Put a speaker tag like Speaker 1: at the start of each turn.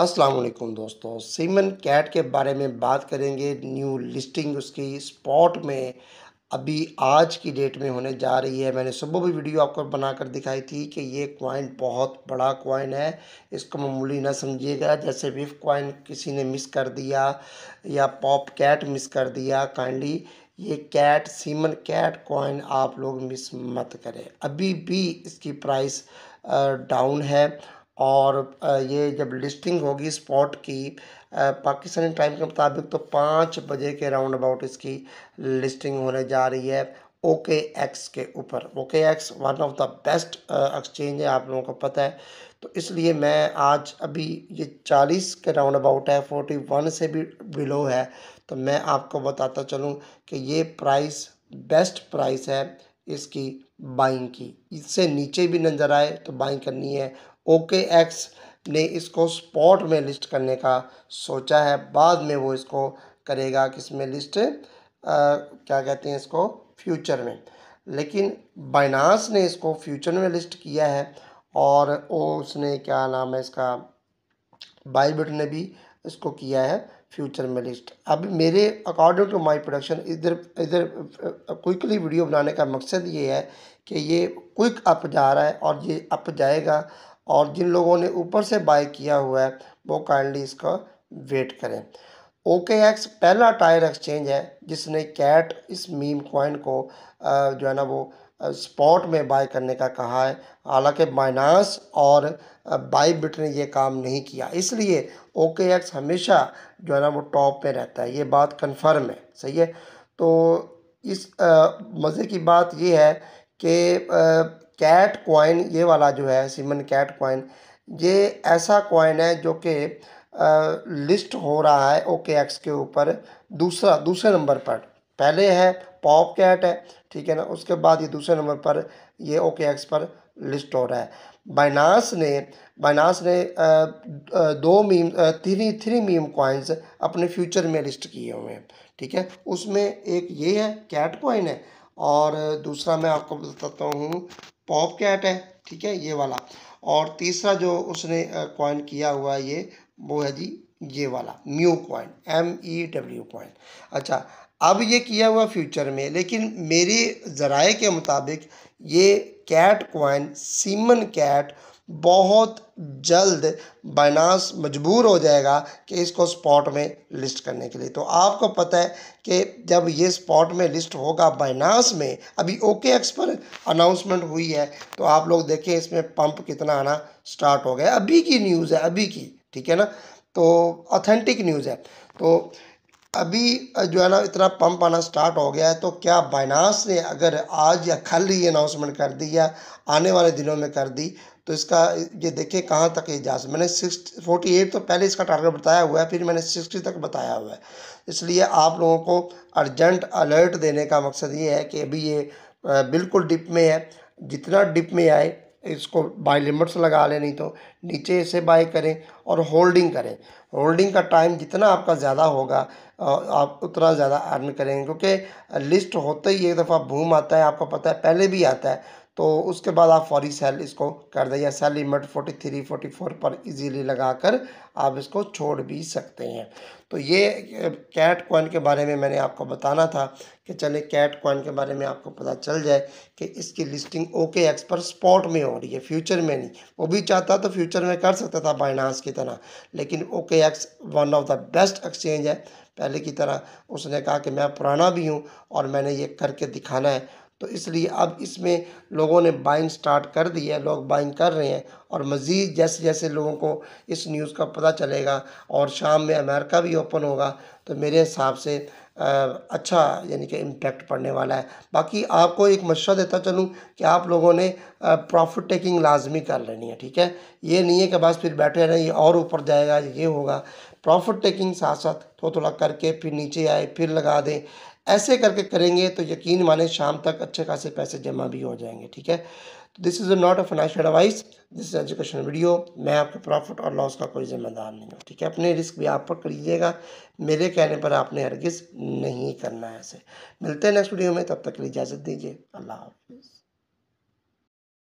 Speaker 1: अस्सलाम वालेकुम दोस्तों सीमन कैट के बारे में बात करेंगे न्यू लिस्टिंग उसकी स्पॉट में अभी आज की डेट में होने जा रही है मैंने सुबह भी वीडियो आपको बनाकर दिखाई थी कि ये क्वाइन बहुत बड़ा क्वाइन है इसको मामूली ना समझिएगा जैसे विफ क्वाइन किसी ने मिस कर दिया या पॉप कैट मिस कर दिया काइंडली ये कैट सीमन कैट क्वाइन आप लोग मिस मत करें अभी भी इसकी प्राइस डाउन है और ये जब लिस्टिंग होगी स्पॉट की पाकिस्तानी टाइम के मुताबिक तो पाँच बजे के राउंड अबाउट इसकी लिस्टिंग होने जा रही है ओके एक्स के ऊपर OKX one of the best exchange है आप लोगों को पता है तो इसलिए मैं आज अभी ये चालीस के राउंड अबाउट है फोर्टी वन से भी बिलो है तो मैं आपको बताता चलूँ कि ये प्राइस बेस्ट प्राइस है इसकी बाइंग की इससे नीचे भी नज़र आए तो बाइंग करनी है ओके एक्स ने इसको स्पॉट में लिस्ट करने का सोचा है बाद में वो इसको करेगा किस में लिस्ट आ, क्या कहते हैं इसको फ्यूचर में लेकिन बाइनास ने इसको फ्यूचर में लिस्ट किया है और उसने क्या नाम है इसका बाइबिट ने भी इसको किया है फ्यूचर में लिस्ट अब मेरे अकॉर्डिंग टू माय प्रोडक्शन इधर इधर क्विकली वीडियो बनाने का मकसद ये है कि ये क्विक अप जा रहा है और ये अप जाएगा और जिन लोगों ने ऊपर से बाय किया हुआ है वो काइंडली इसका वेट करें ओके एक्स पहला टायर एक्सचेंज है जिसने कैट इस मीम कॉइन को जो है ना वो स्पॉट में बाय करने का कहा है हालांकि माइनास और बाई बिट ने ये काम नहीं किया इसलिए ओके एक्स हमेशा जो है ना वो टॉप में रहता है ये बात कन्फर्म है सही है तो इस मज़े की बात ये है कि कैट कॉइन ये वाला जो है सिमन कैट कॉइन ये ऐसा कॉइन है जो कि लिस्ट हो रहा है ओके एक्स के ऊपर दूसरा दूसरे नंबर पर पहले है पॉप कैट है ठीक है ना उसके बाद ये दूसरे नंबर पर ये ओके एक्स पर लिस्ट हो रहा है बाइनास ने बाइनास ने दो meme three three meme coins अपने फ्यूचर में लिस्ट किए हुए हैं ठीक है उसमें एक ये है कैट कॉइन है और दूसरा मैं आपको बताता हूँ पॉप कैट है ठीक है ये वाला और तीसरा जो उसने कॉइन किया हुआ है ये वो है जी ये वाला mu coin M E W coin अच्छा अब ये किया हुआ फ्यूचर में लेकिन मेरे ज़राए के मुताबिक ये कैट कॉइन सीमन कैट बहुत जल्द बाइनास मजबूर हो जाएगा कि इसको स्पॉट में लिस्ट करने के लिए तो आपको पता है कि जब ये स्पॉट में लिस्ट होगा बाइनास में अभी ओके एक्स पर अनाउंसमेंट हुई है तो आप लोग देखें इसमें पंप कितना आना स्टार्ट हो गया अभी की न्यूज़ है अभी की ठीक है ना तो ऑथेंटिक न्यूज़ है तो अभी जो है ना इतना पंप आना स्टार्ट हो गया है तो क्या बाइनास ने अगर आज या कल ही अनाउंसमेंट कर दी या आने वाले दिनों में कर दी तो इसका ये देखिए कहाँ तक ये जा सकता मैंने सिक्स फोर्टी एट तो पहले इसका टारगेट बताया हुआ है फिर मैंने सिक्सटी तक बताया हुआ है इसलिए आप लोगों को अर्जेंट अलर्ट देने का मकसद ये है कि अभी ये बिल्कुल डिप में है जितना डिप में आए इसको बाय लिमिट्स लगा लें नहीं तो नीचे इसे बाय करें और होल्डिंग करें होल्डिंग का टाइम जितना आपका ज़्यादा होगा आप उतना ज़्यादा अर्न करेंगे क्योंकि लिस्ट होते ही एक दफ़ा भूम आता है आपको पता है पहले भी आता है तो उसके बाद आप फौरी सेल इसको कर दें या sell limit forty three forty four पर इजीली लगाकर आप इसको छोड़ भी सकते हैं तो ये कैट कॉइन के बारे में मैंने आपको बताना था कि चले कैट कॉइन के बारे में आपको पता चल जाए कि इसकी लिस्टिंग ओके एक्स पर स्पॉट में हो रही है फ्यूचर में नहीं वो भी चाहता तो फ्यूचर में कर सकता था बाइनास की तरह लेकिन OKX one of the best exchange है पहले की तरह उसने कहा कि मैं पुराना भी हूँ और मैंने ये करके दिखाना है तो इसलिए अब इसमें लोगों ने बाइंग स्टार्ट कर दी है लोग बाइंग कर रहे हैं और मज़ीद जैसे जैसे लोगों को इस न्यूज़ का पता चलेगा और शाम में अमेरिका भी ओपन होगा तो मेरे हिसाब से अच्छा यानी कि इम्पेक्ट पड़ने वाला है बाकी आपको एक मशा देता चलूँ कि आप लोगों ने प्रॉफिट टेकिंग लाजमी कर लेनी है ठीक है ये नहीं है कि बस फिर बैठे रहें ये और ऊपर जाएगा ये होगा प्रॉफिट टेकिंग साथ साथ थोड़ा थोड़ा करके फिर नीचे आए फिर लगा दें ऐसे करके करेंगे तो यकीन माने शाम तक अच्छे खासे पैसे जमा भी हो जाएंगे ठीक है तो this is not a financial advice this is education video मैं आपके प्रॉफिट और लॉस का कोई जिम्मेदार नहीं हूँ ठीक है अपने रिस्क भी आप पर कर लीजिएगा मेरे कहने पर आपने हरगिज़ नहीं करना है ऐसे मिलते हैं नेक्स्ट वीडियो में तब तक के लिए इजाज़त दीजिए अल्लाह हाफिज़